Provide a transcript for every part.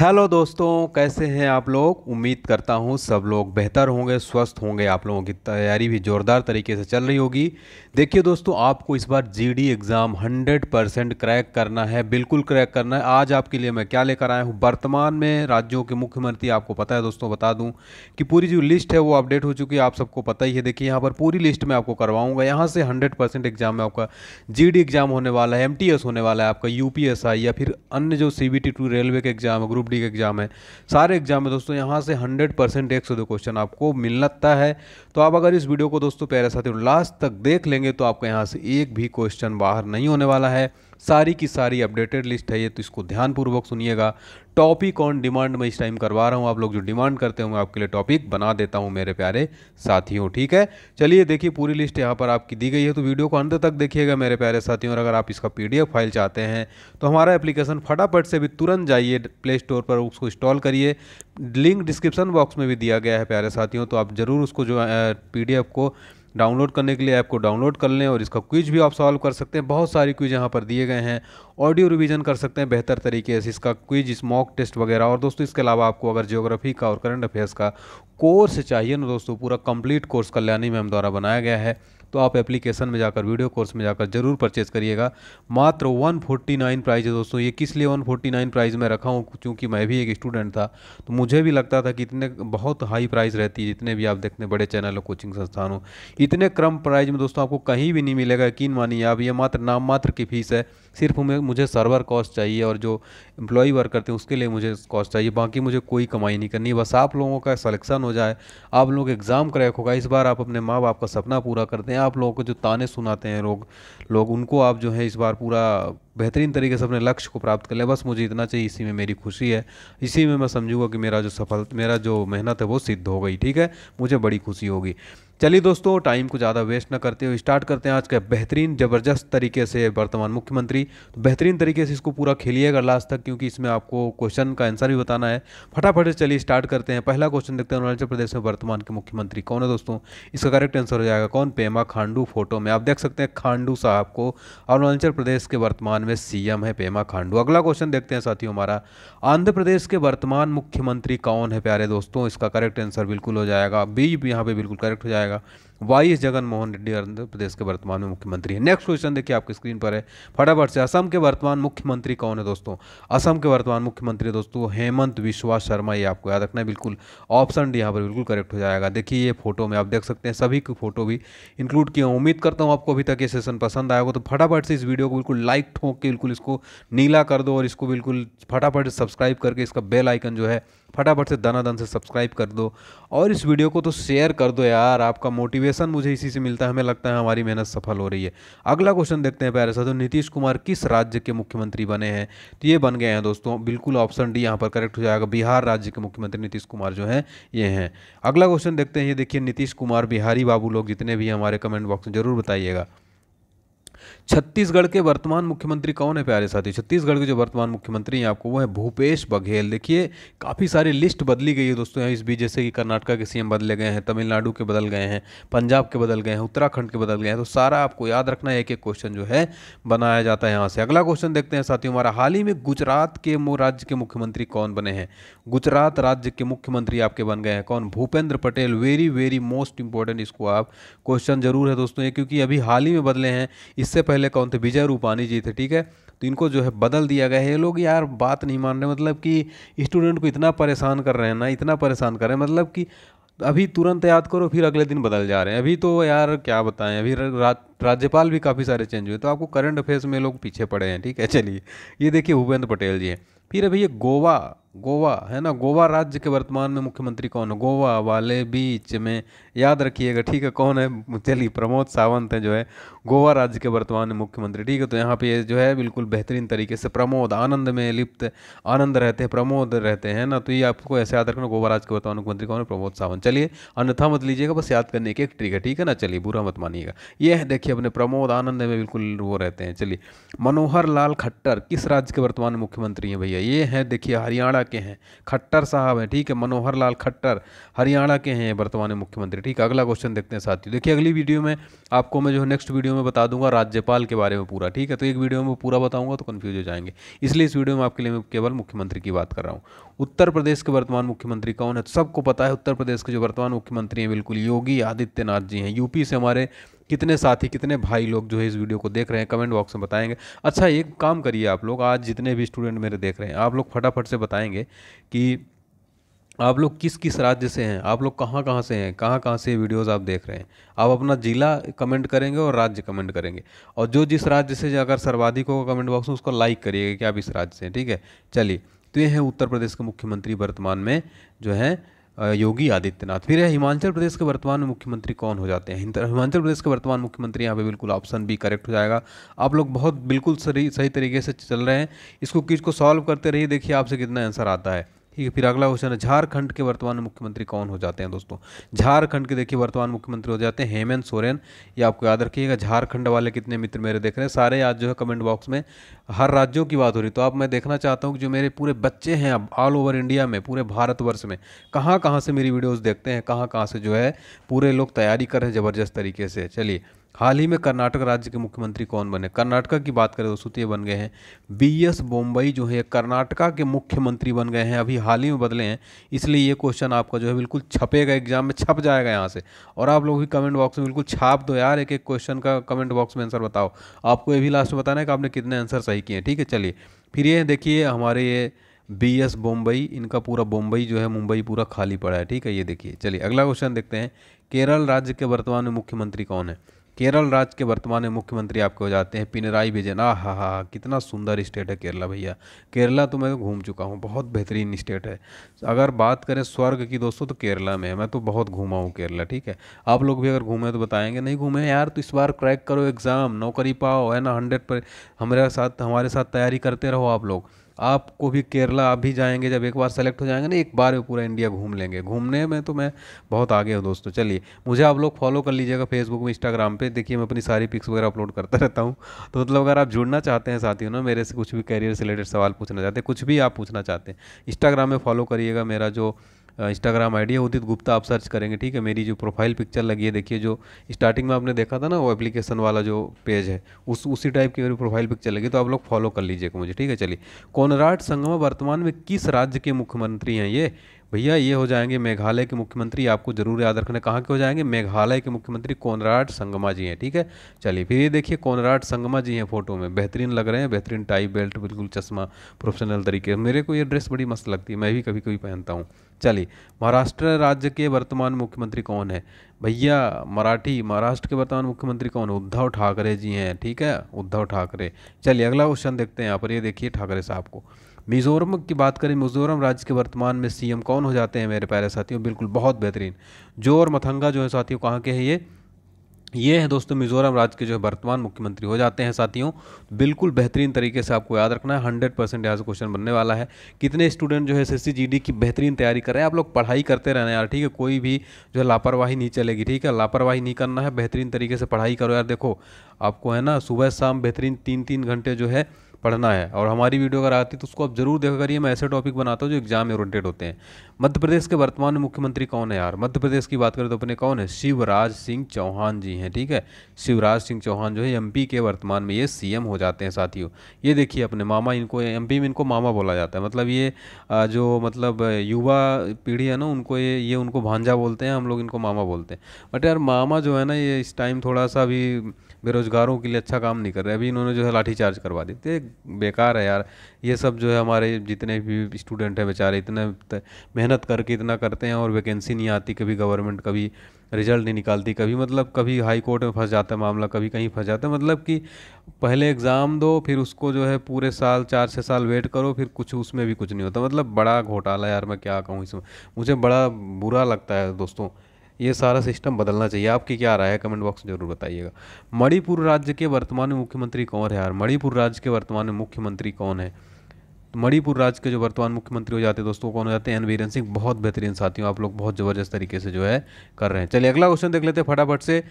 hello दोस्तों कैसे हैं आप लोग उम्मीद करता हूं सब लोग बेहतर होंगे स्वस्थ होंगे आप लोगों की तैयारी भी ज़ोरदार तरीके से चल रही होगी देखिए दोस्तों आपको इस बार जीडी एग्ज़ाम 100 परसेंट क्रैक करना है बिल्कुल क्रैक करना है आज आपके लिए मैं क्या लेकर आया हूं वर्तमान में राज्यों के मुख्यमंत्री आपको पता है दोस्तों बता दूँ कि पूरी जो लिस्ट है वो अपडेट हो चुकी है आप सबको पता ही है देखिए यहाँ पर पूरी लिस्ट में आपको करवाऊँगा यहाँ से हंड्रेड एग्ज़ाम में आपका जी एग्ज़ाम होने वाला है एम होने वाला है आपका यू या फिर अन्य जो सी रेलवे के एग्ज़ाम है ग्रुप पब्लिक एग्जाम है सारे एग्जाम में दोस्तों यहाँ से हंड्रेड परसेंट एक सौ दो क्वेश्चन आपको मिल लगता है तो आप अगर इस वीडियो को दोस्तों पहले साथियों लास्ट तक देख लेंगे तो आपको यहाँ से एक भी क्वेश्चन बाहर नहीं होने वाला है सारी की सारी अपडेटेड लिस्ट है ये तो इसको ध्यानपूर्वक सुनिएगा टॉपिक ऑन डिमांड मैं इस टाइम करवा रहा हूँ आप लोग जो डिमांड करते हो मैं आपके लिए टॉपिक बना देता हूँ मेरे प्यारे साथियों ठीक है चलिए देखिए पूरी लिस्ट यहाँ पर आपकी दी गई है तो वीडियो को अंत तक देखिएगा मेरे प्यारे साथियों और अगर आप इसका पी फाइल चाहते हैं तो हमारा एप्लीकेशन फटाफट से भी तुरंत जाइए प्ले स्टोर पर उसको इंस्टॉल करिए लिंक डिस्क्रिप्शन बॉक्स में भी दिया गया है प्यारे साथियों तो आप ज़रूर उसको जो पी को डाउनलोड करने के लिए ऐप को डाउनलोड कर लें और इसका क्विज भी आप सॉल्व कर सकते हैं बहुत सारी क्विज यहाँ पर दिए गए हैं ऑडियो रिवीजन कर सकते हैं बेहतर तरीके से इसका क्विज इस मॉक टेस्ट वगैरह और दोस्तों इसके अलावा आपको अगर जियोग्राफी का और करंट अफेयर्स का कोर्स चाहिए ना दोस्तों पूरा कंप्लीट कोर्स कल्याणी मैम द्वारा बनाया गया है तो आप एप्लीकेशन में जाकर वीडियो कोर्स में जाकर जरूर परचेज़ करिएगा मात्र 149 प्राइज है दोस्तों ये किस लिए 149 प्राइज में रखा हूँ क्योंकि मैं भी एक स्टूडेंट था तो मुझे भी लगता था कि इतने बहुत हाई प्राइस रहती है जितने भी आप देखते हैं बड़े चैनल हो कोचिंग संस्थान हो इतने कम प्राइज़ में दोस्तों आपको कहीं भी नहीं मिलेगा यकीन मानिए आप ये मात्र नाम मात्र की फीस है सिर्फ मुझे सर्वर कॉस्ट चाहिए और जो एम्प्लॉई वर्क करते हैं उसके लिए मुझे कॉस्ट चाहिए बाकी मुझे कोई कमाई नहीं करनी बस आप लोगों का सलेक्शन हो जाए आप लोग एग्ज़ाम क्रैक होगा इस बार आप अपने माँ बाप का सपना पूरा करते हैं आप लोगों को जो ताने सुनाते हैं लोग लोग उनको आप जो है इस बार पूरा बेहतरीन तरीके से अपने लक्ष्य को प्राप्त कर लें बस मुझे इतना चाहिए इसी में मेरी खुशी है इसी में मैं समझूंगा कि मेरा जो सफल मेरा जो मेहनत है वो सिद्ध हो गई ठीक है मुझे बड़ी खुशी होगी चलिए दोस्तों टाइम को ज़्यादा वेस्ट ना करते हुए स्टार्ट करते हैं आज का बेहतरीन ज़बरदस्त तरीके से वर्तमान मुख्यमंत्री तो बेहतरीन तरीके से इसको पूरा खेलिएगा लास्ट तक क्योंकि इसमें आपको क्वेश्चन का आंसर भी बताना है फटाफट से चलिए स्टार्ट करते हैं पहला क्वेश्चन देखते हैं अरुणाचल प्रदेश में वर्तमान के मुख्यमंत्री कौन है दोस्तों इसका करेक्ट आंसर हो जाएगा कौन पेमा खांडू फोटो में आप देख सकते हैं खांडू साहब को अरुणाचल प्रदेश के वर्तमान में सी है पेमा खांडू अगला क्वेश्चन देखते हैं साथियों हमारा आंध्र प्रदेश के वर्तमान मुख्यमंत्री कौन है प्यारे दोस्तों इसका करेक्ट आंसर बिल्कुल हो जाएगा बी यहाँ पर बिल्कुल करेक्ट हो जाएगा जाएगा वाई एस जगन मोहन रेड्डी आंध्र प्रदेश के वर्तमान में मुख्यमंत्री है नेक्स्ट क्वेश्चन देखिए आपकी स्क्रीन पर है फटाफट से असम के वर्तमान मुख्यमंत्री कौन है दोस्तों असम के वर्तमान मुख्यमंत्री दोस्तों हेमंत विश्वास शर्मा ये आपको याद रखना है बिल्कुल ऑप्शन डी यहाँ पर बिल्कुल करेक्ट हो जाएगा देखिए ये फोटो में आप देख सकते हैं सभी की फोटो भी इंक्लूड किया उम्मीद करता हूँ आपको अभी तक ये सेशन पसंद आएगा तो फटाफट से इस वीडियो को बिल्कुल लाइक ठोंक के बिल्कुल इसको नीला कर दो और इसको बिल्कुल फटाफट से सब्सक्राइब करके इसका बेल आइकन जो है फटाफट से दनादन से सब्सक्राइब कर दो और इस वीडियो को तो शेयर कर दो यार आपका मोटिवेट मोटिवेशन मुझे इसी से मिलता है हमें लगता है हमारी मेहनत सफल हो रही है अगला क्वेश्चन देखते हैं प्यारे साथियों नीतीश कुमार किस राज्य के मुख्यमंत्री बने हैं तो ये बन गए हैं दोस्तों बिल्कुल ऑप्शन डी यहाँ पर करेक्ट हो जाएगा बिहार राज्य के मुख्यमंत्री नीतीश कुमार जो हैं ये हैं अगला क्वेश्चन देखते हैं ये देखिए नीतीश कुमार बिहारी बाबू लोग जितने भी हमारे कमेंट बॉक्स में जरूर बताइएगा छत्तीसगढ़ के वर्तमान मुख्यमंत्री कौन है प्यारे साथी छत्तीसगढ़ के जो वर्तमान मुख्यमंत्री हैं आपको वो है भूपेश बघेल देखिए काफ़ी सारी लिस्ट बदली गई है दोस्तों इस बीच जैसे कि कर्नाटका के सीएम बदले गए हैं तमिलनाडु के बदल गए हैं पंजाब के बदल गए हैं उत्तराखंड के बदल गए हैं तो सारा आपको याद रखना है एक एक क्वेश्चन जो है बनाया जाता है यहाँ से अगला क्वेश्चन देखते हैं साथियों हमारा हाल ही में गुजरात के राज्य के मुख्यमंत्री कौन बने हैं गुजरात राज्य के मुख्यमंत्री आपके बन गए हैं कौन Bhupendra Patel very very most important इसको आप क्वेश्चन जरूर है दोस्तों ये क्योंकि अभी हाल ही में बदले हैं इससे पहले पहले कौन थे विजय रूपानी जी थे ठीक है तो इनको जो है बदल दिया गया है ये लोग यार बात नहीं मान रहे मतलब कि स्टूडेंट को इतना परेशान कर रहे हैं ना इतना परेशान कर रहे हैं मतलब कि अभी तुरंत याद करो फिर अगले दिन बदल जा रहे हैं अभी तो यार क्या बताएं अभी रा, राज्यपाल भी काफ़ी सारे चेंज हुए तो आपको करंट अफेयर्स में लोग पीछे पड़े हैं ठीक है चलिए ये देखिए भूपेंद्र पटेल जी हैं फिर अभी ये गोवा गोवा है ना गोवा राज्य के वर्तमान में मुख्यमंत्री कौन है गोवा वाले बीच में याद रखिएगा ठीक है कौन है चलिए प्रमोद सावंत हैं जो है गोवा राज्य के वर्तमान में मुख्यमंत्री ठीक है तो यहाँ पे ये जो है बिल्कुल बेहतरीन तरीके से प्रमोद आनंद में लिप्त आनंद रहते हैं प्रमोद रहते हैं ना तो ये आपको ऐसे याद रखना गोवा राज्य के वर्तमान मुख्यमंत्री कौन है प्रमोद सावंत चलिए अन्यथा मत लीजिएगा बस याद करने की एक ट्रिक है ठीक है ना चलिए बुरा मत मानिएगा ये है देखिए अपने प्रमोद आनंद में बिल्कुल वो रहते हैं चलिए मनोहर लाल खट्टर किस राज्य के वर्तमान मुख्यमंत्री हैं भैया ये हैं देखिए हरियाणा हरियाणा के हैं खट्टर साहब हैं ठीक है मनोहर लाल खट्टर हरियाणा के हैं वर्तमान मुख्यमंत्री ठीक है अगला क्वेश्चन देखते हैं साथियों देखिए अगली वीडियो में आपको मैं जो नेक्स्ट वीडियो में बता दूंगा राज्यपाल के बारे में पूरा ठीक है तो एक वीडियो में पूरा बताऊंगा तो कन्फ्यूज हो जाएंगे इसलिए इस वीडियो में आपके लिए मैं केवल मुख्यमंत्री की बात कर रहा हूँ उत्तर प्रदेश के वर्तमान मुख्यमंत्री कौन है सबको पता है उत्तर प्रदेश के जो वर्तमान मुख्यमंत्री हैं बिल्कुल योगी आदित्यनाथ जी हैं यूपी से हमारे कितने साथी कितने भाई लोग जो है इस वीडियो को देख रहे हैं कमेंट बॉक्स में बताएंगे अच्छा एक काम करिए आप लोग आज जितने भी स्टूडेंट मेरे देख रहे हैं आप लोग फटाफट से बताएंगे कि आप लोग किस किस राज्य से हैं आप लोग कहाँ कहाँ से हैं कहाँ कहाँ से वीडियोस आप देख रहे हैं आप अपना ज़िला कमेंट करेंगे और राज्य कमेंट करेंगे और जो जिस राज्य से अगर सर्वाधिक होगा कमेंट बॉक्स में उसको लाइक करिएगा कि आप इस राज्य से हैं ठीक है चलिए तो ये हैं उत्तर प्रदेश के मुख्यमंत्री वर्तमान में जो हैं योगी आदित्यनाथ फिर है हिमाचल प्रदेश के वर्तमान मुख्यमंत्री कौन हो जाते हैं हिमाचल प्रदेश के वर्तमान मुख्यमंत्री यहाँ पे बिल्कुल ऑप्शन बी करेक्ट हो जाएगा आप लोग बहुत बिल्कुल सही सही तरीके से चल रहे हैं इसको किस को सॉल्व करते रहिए देखिए आपसे कितना आंसर आता है ठीक है फिर अगला क्वेश्चन है झारखंड के वर्तमान मुख्यमंत्री कौन हो जाते हैं दोस्तों झारखंड के देखिए वर्तमान मुख्यमंत्री हो जाते हैं हेमंत सोरेन ये आपको याद रखिएगा झारखंड वाले कितने मित्र मेरे देख रहे हैं सारे आज जो है कमेंट बॉक्स में हर राज्यों की बात हो रही तो आप मैं देखना चाहता हूँ कि जो मेरे पूरे बच्चे हैं अब ऑल ओवर इंडिया में पूरे भारतवर्ष में कहाँ कहाँ से मेरी वीडियोज़ देखते हैं कहाँ कहाँ से जो है पूरे लोग तैयारी कर रहे हैं ज़बरदस्त तरीके से चलिए हाल ही में कर्नाटक राज्य के मुख्यमंत्री कौन बने कर्नाटका की बात करें दोस्तों तो ये बन गए हैं बी एस बोम्बई जो है कर्नाटका के मुख्यमंत्री बन गए हैं अभी हाल ही में बदले हैं इसलिए ये क्वेश्चन आपका जो है बिल्कुल छपेगा एग्जाम में छप जाएगा यहाँ से और आप लोग भी कमेंट बॉक्स में बिल्कुल छाप दो यार एक एक क्वेश्चन का कमेंट बॉक्स में आंसर बताओ आपको ये भी लास्ट में बताना है कि आपने कितने आंसर सही किए हैं ठीक है चलिए फिर ये देखिए हमारे ये बी एस बम्बई इनका पूरा बम्बई जो है मुंबई पूरा खाली पड़ा है ठीक है ये देखिए चलिए अगला क्वेश्चन देखते हैं केरल राज्य के वर्तमान में मुख्यमंत्री कौन है केरल राज्य के वर्तमान में मुख्यमंत्री आपके हो जाते हैं पिनराई विजयन आ हा हा कितना सुंदर स्टेट है केरला भैया केरला तो मैं घूम चुका हूँ बहुत बेहतरीन स्टेट है अगर बात करें स्वर्ग की दोस्तों तो केरला में मैं तो बहुत घूमा हूँ केरला ठीक है आप लोग भी अगर घूमें तो बताएंगे नहीं घूमें यार तो इस बार क्रैक करो एग्ज़ाम नौकरी पाओ है ना हंड्रेड पर हमारे साथ हमारे साथ तैयारी करते रहो आप लोग आपको भी केरला आप भी जाएंगे जब एक बार सेलेक्ट हो जाएंगे ना एक बार में पूरा इंडिया घूम लेंगे घूमने में तो मैं बहुत आगे हूँ दोस्तों चलिए मुझे आप लोग फॉलो कर लीजिएगा फेसबुक में इंस्टाग्राम पे देखिए मैं अपनी सारी पिक्स वगैरह अपलोड करता रहता हूँ तो मतलब अगर आप जुड़ना चाहते हैं साथियों ना मेरे से कुछ भी करियर से रिलेटेड सवाल पूछना चाहते हैं कुछ भी आप पूछना चाहते हैं इंस्टाग्राम में फॉलो करिएगा मेरा जो इंस्टाग्राम आई है उदित गुप्ता आप सर्च करेंगे ठीक है मेरी जो प्रोफाइल पिक्चर लगी है देखिए जो स्टार्टिंग में आपने देखा था ना वो एप्लीकेशन वाला जो पेज है उस उसी टाइप की मेरी प्रोफाइल पिक्चर लगी तो आप लोग फॉलो कर लीजिएगा मुझे ठीक है चलिए कोनराड संगमा वर्तमान में किस राज्य के मुख्यमंत्री हैं ये भैया ये हो जाएंगे मेघालय के मुख्यमंत्री आपको जरूर याद रखना कहाँ के हो जाएंगे मेघालय के मुख्यमंत्री कोनराड संगमा जी हैं ठीक है चलिए फिर ये देखिए कोनराड संगमा जी हैं फोटो में बेहतरीन लग रहे हैं बेहतरीन टाई बेल्ट बिल्कुल चश्मा प्रोफेशनल तरीके मेरे को ये ड्रेस बड़ी मस्त लगती है मैं भी कभी कभी पहनता हूँ चलिए महाराष्ट्र राज्य के वर्तमान मुख्यमंत्री कौन है भैया मराठी महाराष्ट्र के वर्तमान मुख्यमंत्री कौन उद्धव ठाकरे जी हैं ठीक है उद्धव ठाकरे चलिए अगला क्वेश्चन देखते हैं यहाँ पर ये देखिए ठाकरे साहब को मिज़ोरम की बात करें मिज़ोरम राज्य के वर्तमान में सीएम कौन हो जाते हैं मेरे प्यारे साथियों बिल्कुल बहुत बेहतरीन जो और मथंगा जो है साथियों कहाँ के हैं ये ये हैं दोस्तों मिज़ोरम राज्य के जो है वर्तमान मुख्यमंत्री हो जाते हैं साथियों बिल्कुल बेहतरीन तरीके से आपको याद रखना है हंड्रेड परसेंट यहाँ से क्वेश्चन बनने वाला है कितने स्टूडेंट जो है एस जीडी की बेहतरीन तैयारी कर रहे हैं आप लोग पढ़ाई करते रहना यार ठीक है कोई भी जो है लापरवाही नहीं चलेगी ठीक है लापरवाही नहीं करना है बेहतरीन तरीके से पढ़ाई करो यार देखो आपको है ना सुबह शाम बेहतरीन तीन तीन घंटे जो है पढ़ना है और हमारी वीडियो अगर आती है तो उसको आप जरूर देखा करिए मैं ऐसे टॉपिक बनाता हूँ जो एग्जाम में ओरिएंटेड होते हैं मध्य प्रदेश के वर्तमान में मुख्यमंत्री कौन है यार मध्य प्रदेश की बात करें तो अपने कौन है शिवराज सिंह चौहान जी हैं ठीक है शिवराज सिंह चौहान जो है एम के वर्तमान में ये सी हो जाते हैं साथियों ये देखिए अपने मामा इनको एम में इनको मामा बोला जाता है मतलब ये जो मतलब युवा पीढ़ी है ना उनको ये ये उनको भांजा बोलते हैं हम लोग इनको मामा बोलते हैं बट यार मामा जो है ना ये इस टाइम थोड़ा सा भी बेरोजगारों के लिए अच्छा काम नहीं कर रहे अभी इन्होंने जो है लाठीचार्ज करवा दी तो बेकार है यार ये सब जो है हमारे जितने भी स्टूडेंट हैं बेचारे इतने मेहनत करके इतना करते हैं और वैकेंसी नहीं आती कभी गवर्नमेंट कभी रिजल्ट नहीं निकालती कभी मतलब कभी हाई कोर्ट में फंस जाता है मामला कभी कहीं फंस जाता है मतलब कि पहले एग्ज़ाम दो फिर उसको जो है पूरे साल चार छः साल वेट करो फिर कुछ उसमें भी कुछ नहीं होता मतलब बड़ा घोटाला यार मैं क्या कहूँ इसमें मुझे बड़ा बुरा लगता है दोस्तों ये सारा सिस्टम बदलना चाहिए आपकी क्या राय है कमेंट बॉक्स में जरूर बताइएगा मणिपुर राज्य के वर्तमान मुख्यमंत्री कौन है यार मणिपुर राज्य के वर्तमान मुख्यमंत्री कौन है तो मणिपुर राज्य के जो वर्तमान मुख्यमंत्री हो जाते हैं दोस्तों कौन हो जाते हैं एन वीरन सिंह बहुत बेहतरीन साथियों आप लोग बहुत ज़बरदस्त तरीके से जो है कर रहे हैं चलिए अगला क्वेश्चन देख लेते हैं फटाफट से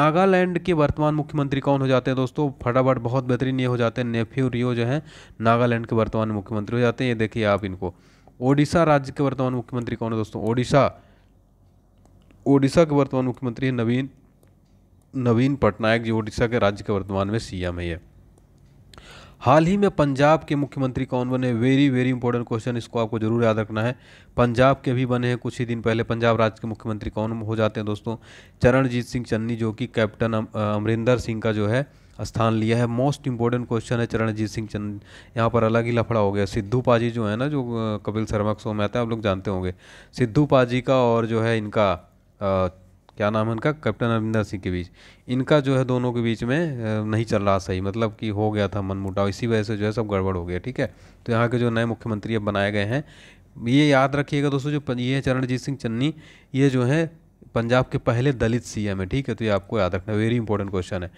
नागालैंड के वर्तमान मुख्यमंत्री कौन हो जाते हैं दोस्तों फटाफट बहुत बेहतरीन ये हो जाते हैं नेफ्यू रियो जो है नागालैंड के वर्तमान मुख्यमंत्री हो जाते हैं ये देखिए आप इनको ओडिशा राज्य के वर्तमान मुख्यमंत्री कौन है दोस्तों ओडिशा ओडिशा के वर्तमान मुख्यमंत्री है नवीन नवीन पटनायक जो ओडिशा के राज्य के वर्तमान में सीएम है हाल ही में पंजाब के मुख्यमंत्री कौन बने वेरी वेरी इंपॉर्टेंट क्वेश्चन इसको आपको जरूर याद रखना है पंजाब के भी बने हैं कुछ ही दिन पहले पंजाब राज्य के मुख्यमंत्री कौन हो जाते हैं दोस्तों चरणजीत सिंह चन्नी जो कि कैप्टन अमरिंदर सिंह का जो है स्थान लिया है मोस्ट इंपॉर्टेंट क्वेश्चन है चरणजीत सिंह चंद यहाँ पर अलग ही लफड़ा हो गया सिद्धू पाजी जो है ना जो कपिल शर्मा शो में आते हैं आप लोग जानते होंगे सिद्धू पाजी का और जो है इनका क्या नाम है उनका कैप्टन अमरिंदर सिंह के बीच इनका जो है दोनों के बीच में नहीं चल रहा सही मतलब कि हो गया था मनमुटाव इसी वजह से जो है सब गड़बड़ हो गया ठीक है तो यहाँ के जो नए मुख्यमंत्री अब बनाए गए हैं ये याद रखिएगा दोस्तों जो ये चरणजीत सिंह चन्नी ये जो है पंजाब के पहले दलित सीएम है ठीक है तो ये आपको याद रखना वेरी इंपॉर्टेंट क्वेश्चन है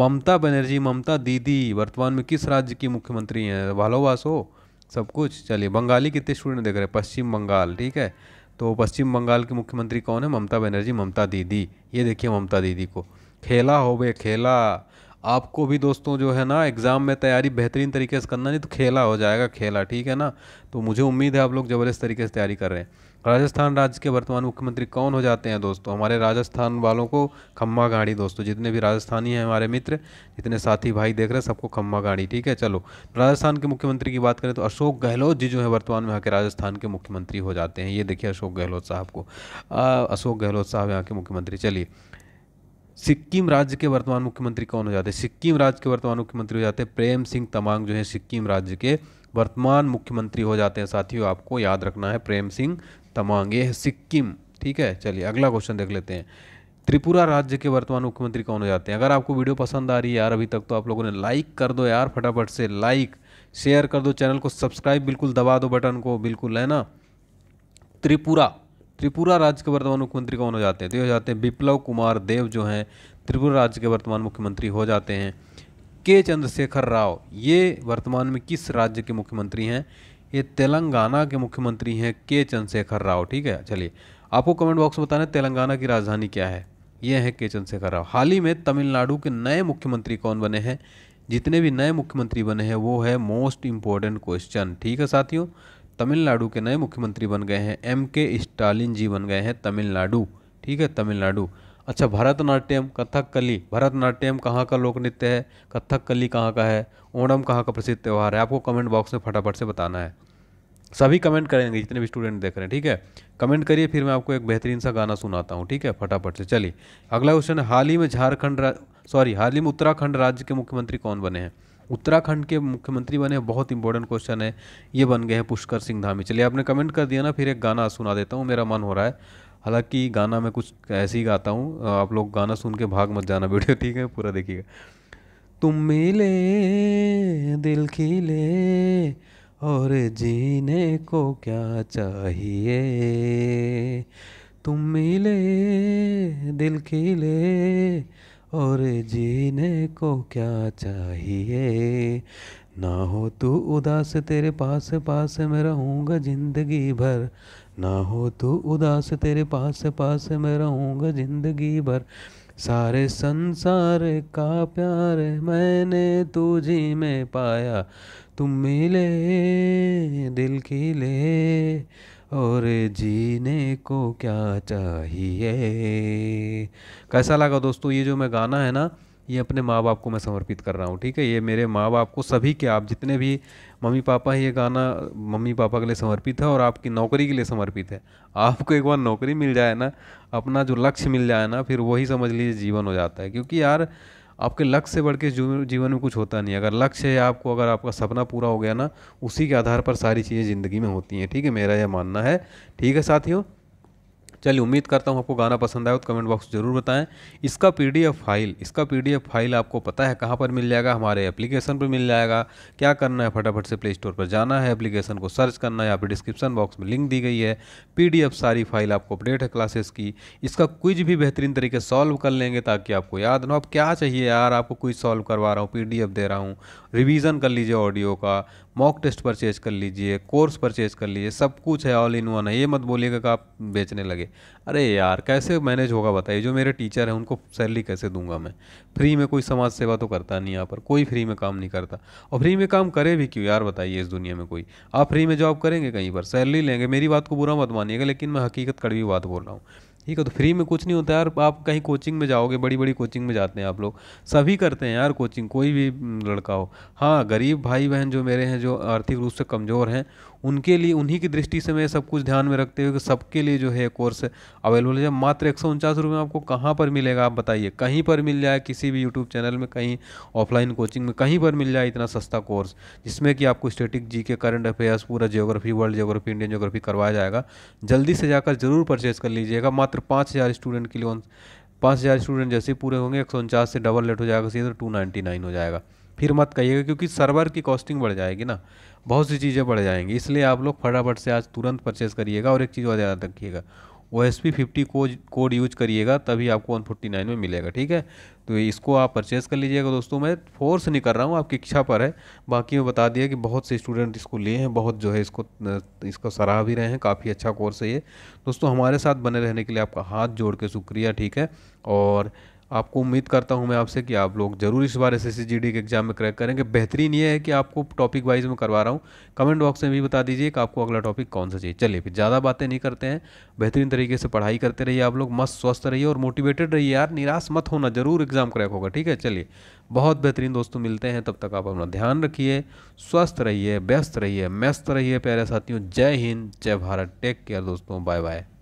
ममता बनर्जी ममता दीदी वर्तमान में किस राज्य की मुख्यमंत्री हैं भालोवास हो सब कुछ चलिए बंगाली कितने स्टूडेंट देख रहे हैं पश्चिम बंगाल ठीक है तो पश्चिम बंगाल की मुख्यमंत्री कौन है ममता बनर्जी ममता दीदी ये देखिए ममता दीदी को खेला हो बे खेला आपको भी दोस्तों जो है ना एग्ज़ाम में तैयारी बेहतरीन तरीके से करना नहीं तो खेला हो जाएगा खेला ठीक है ना तो मुझे उम्मीद है आप लोग ज़बरदस्त तरीके से तैयारी कर रहे हैं राजस्थान राज्य के वर्तमान मुख्यमंत्री कौन हो जाते हैं दोस्तों हमारे राजस्थान वालों को खम्मा गाड़ी दोस्तों जितने भी राजस्थानी हैं हमारे मित्र जितने साथी भाई देख रहे हैं सबको खम्मा गाड़ी ठीक है चलो राजस्थान के मुख्यमंत्री की बात करें तो अशोक गहलोत जी जो है वर्तमान में यहाँ के राजस्थान के मुख्यमंत्री हो जाते हैं ये देखिए अशोक गहलोत साहब को अशोक गहलोत साहब यहाँ के मुख्यमंत्री चलिए सिक्किम राज्य के वर्तमान मुख्यमंत्री कौन हो जाते हैं सिक्किम राज्य के वर्तमान मुख्यमंत्री हो जाते हैं प्रेम सिंह तमांग जो है सिक्किम राज्य के वर्तमान मुख्यमंत्री हो जाते हैं साथियों आपको याद रखना है प्रेम सिंह तमांग ये है सिक्किम ठीक है चलिए अगला क्वेश्चन देख लेते हैं त्रिपुरा राज्य के वर्तमान मुख्यमंत्री कौन हो जाते हैं अगर आपको वीडियो पसंद आ रही है यार अभी तक तो आप लोगों ने लाइक कर दो यार फटाफट से लाइक शेयर कर दो चैनल को सब्सक्राइब बिल्कुल दबा दो बटन को बिल्कुल है ना त्रिपुरा त्रिपुरा राज्य के वर्तमान मुख्यमंत्री कौन हो जाते हैं तो ये हो जाते हैं विप्लव कुमार देव जो हैं त्रिपुरा राज्य के वर्तमान मुख्यमंत्री हो जाते हैं के चंद्रशेखर राव ये वर्तमान में किस राज्य के मुख्यमंत्री हैं ये तेलंगाना के मुख्यमंत्री हैं के चंद्रशेखर राव ठीक है चलिए आपको कमेंट बॉक्स में बताना तेलंगाना की राजधानी क्या है ये है के चंद्रशेखर राव हाल ही में तमिलनाडु के नए मुख्यमंत्री कौन बने हैं जितने भी नए मुख्यमंत्री बने हैं वो है मोस्ट इंपॉर्टेंट क्वेश्चन ठीक है साथियों तमिलनाडु के नए मुख्यमंत्री बन गए हैं एम के स्टालिन जी बन गए हैं तमिलनाडु ठीक है तमिलनाडु अच्छा भरतनाट्यम कथकली भरतनाट्यम कहाँ का लोक नृत्य है कथकली कहाँ का है ओणम कहाँ का प्रसिद्ध त्यौहार है आपको कमेंट बॉक्स में फटाफट से बताना है सभी कमेंट करेंगे जितने भी स्टूडेंट देख रहे हैं ठीक है कमेंट करिए फिर मैं आपको एक बेहतरीन सा गाना सुनाता हूँ ठीक है फटाफट से चलिए अगला क्वेश्चन है हाल ही में झारखंड सॉरी हाल ही में उत्तराखंड राज्य के मुख्यमंत्री कौन बने हैं उत्तराखंड के मुख्यमंत्री बने बहुत इंपॉर्टेंट क्वेश्चन है ये बन गए हैं पुष्कर सिंह धामी चलिए आपने कमेंट कर दिया ना फिर एक गाना सुना देता हूँ मेरा मन हो रहा है हालांकि गाना मैं कुछ ऐसे ही गाता हूँ आप लोग गाना सुन के भाग मत जाना वीडियो ठीक है पूरा देखिएगा तुम मिले दिल खिले और जीने को क्या चाहिए तुम मिले दिल खिले और जीने को क्या चाहिए ना हो तू उदास तेरे पास पास में रहूँगा जिंदगी भर ना हो तू उदास तेरे पास पास में रहूँगा जिंदगी भर सारे संसार का प्यार मैंने तुझी में पाया तुम मिले दिल की ले और जीने को क्या चाहिए कैसा लगा दोस्तों ये जो मैं गाना है ना ये अपने माँ बाप को मैं समर्पित कर रहा हूँ ठीक है ये मेरे माँ बाप को सभी के आप जितने भी मम्मी पापा ये गाना मम्मी पापा के लिए समर्पित है और आपकी नौकरी के लिए समर्पित है आपको एक बार नौकरी मिल जाए ना अपना जो लक्ष्य मिल जाए ना फिर वही समझ लीजिए जीवन हो जाता है क्योंकि यार आपके लक्ष्य से बढ़ के जीवन में कुछ होता नहीं अगर लक्ष्य है आपको अगर आपका सपना पूरा हो गया ना उसी के आधार पर सारी चीज़ें ज़िंदगी में होती हैं ठीक है मेरा यह मानना है ठीक है साथियों चलिए उम्मीद करता हूँ आपको गाना पसंद आया तो कमेंट बॉक्स जरूर बताएं इसका पी फाइल इसका पी फाइल आपको पता है कहाँ पर मिल जाएगा हमारे एप्लीकेशन पर मिल जाएगा क्या करना है फटाफट से प्ले स्टोर पर जाना है एप्लीकेशन को सर्च करना है यहाँ पर डिस्क्रिप्शन बॉक्स में लिंक दी गई है पी सारी फाइल आपको अपडेट है क्लासेस की इसका कुछ भी बेहतरीन तरीके सॉल्व कर लेंगे ताकि आपको याद ना अब क्या चाहिए यार आपको कुछ सॉल्व करवा रहा हूँ पी दे रहा हूँ रिविज़न कर लीजिए ऑडियो का मॉक टेस्ट परचेज कर लीजिए कोर्स परचेज कर लीजिए सब कुछ है ऑल इन वन है ये मत बोलिएगा कि आप बेचने लगे अरे यार कैसे मैनेज होगा बताइए जो मेरे टीचर हैं उनको सैलरी कैसे दूंगा मैं फ्री में कोई समाज सेवा तो करता नहीं यहाँ पर कोई फ्री में काम नहीं करता और फ्री में काम करे भी क्यों यार बताइए इस दुनिया में कोई आप फ्री में जॉब करेंगे कहीं पर सैलरी लेंगे मेरी बात को बुरा मत मानिएगा लेकिन मैं हकीकत कड़वी बात बोल रहा हूँ ठीक है तो फ्री में कुछ नहीं होता यार आप कहीं कोचिंग में जाओगे बड़ी बड़ी कोचिंग में जाते हैं आप लोग सभी करते हैं यार कोचिंग कोई भी हम्म, लड़का हो हाँ गरीब भाई बहन जो मेरे हैं जो आर्थिक रूप से कमज़ोर हैं उनके लिए उन्हीं की दृष्टि से मैं सब कुछ ध्यान में रखते हुए कि सबके लिए जो है कोर्स अवेलेबल है जब मात्र एक सौ में आपको कहाँ पर मिलेगा आप बताइए कहीं पर मिल जाए किसी भी यूट्यूब चैनल में कहीं ऑफलाइन कोचिंग में कहीं पर मिल जाए इतना सस्ता कोर्स जिसमें कि आपको static G K current affairs पूरा geography world geography Indian geography करवाया जाएगा जल्दी से जाकर ज़रूर परचेज़ कर लीजिएगा मात्र पाँच हज़ार स्टूडेंट के लिए पाँच हज़ार स्टूडेंट जैसे पूरे होंगे एक सौ उनचास से डबल लेट हो जाएगा सीधे टू नाइन्टी नाइन हो जाएगा फिर मत कहिएगा क्योंकि सर्वर की कॉस्टिंग बढ़ जाएगी ना बहुत सी चीज़ें बढ़ जाएंगी इसलिए आप लोग फटाफट से आज तुरंत परचेस करिएगा और एक चीज़ और याद रखिएगा O S P fifty code code use करिएगा तभी आपको वन फोर्टी नाइन में मिलेगा ठीक है तो इसको आप परचेज़ कर लीजिएगा दोस्तों मैं फोर्स नहीं कर रहा हूँ आपकी इच्छा पर है बाकी मैं बता दिया कि बहुत से स्टूडेंट इसको लिए हैं बहुत जो है इसको इसको सराह भी रहे हैं काफ़ी अच्छा कोर्स है ये दोस्तों हमारे साथ बने रहने के लिए आपका हाथ जोड़ के शुक्रिया ठीक है और आपको उम्मीद करता हूँ मैं आपसे कि आप लोग जरूर इस बार एस एस के एग्जाम में क्रैक करेंगे बेहतरीन ये है कि आपको टॉपिक वाइज में करवा रहा हूँ कमेंट बॉक्स में भी बता दीजिए कि आपको अगला टॉपिक कौन सा चाहिए चलिए फिर ज़्यादा बातें नहीं करते हैं बेहतरीन तरीके से पढ़ाई करते रहिए आप लोग मस्त स्वस्थ रहिए और मोटिवेटेड रहिए यार निराश मत होना जरूर एग्ज़ाम क्रैक होगा ठीक है चलिए बहुत बेहतरीन दोस्तों मिलते हैं तब तक आप अपना ध्यान रखिए स्वस्थ रहिए व्यस्त रहिए मस्त रहिए प्यारे साथियों जय हिंद जय भारत टेक केयर दोस्तों बाय बाय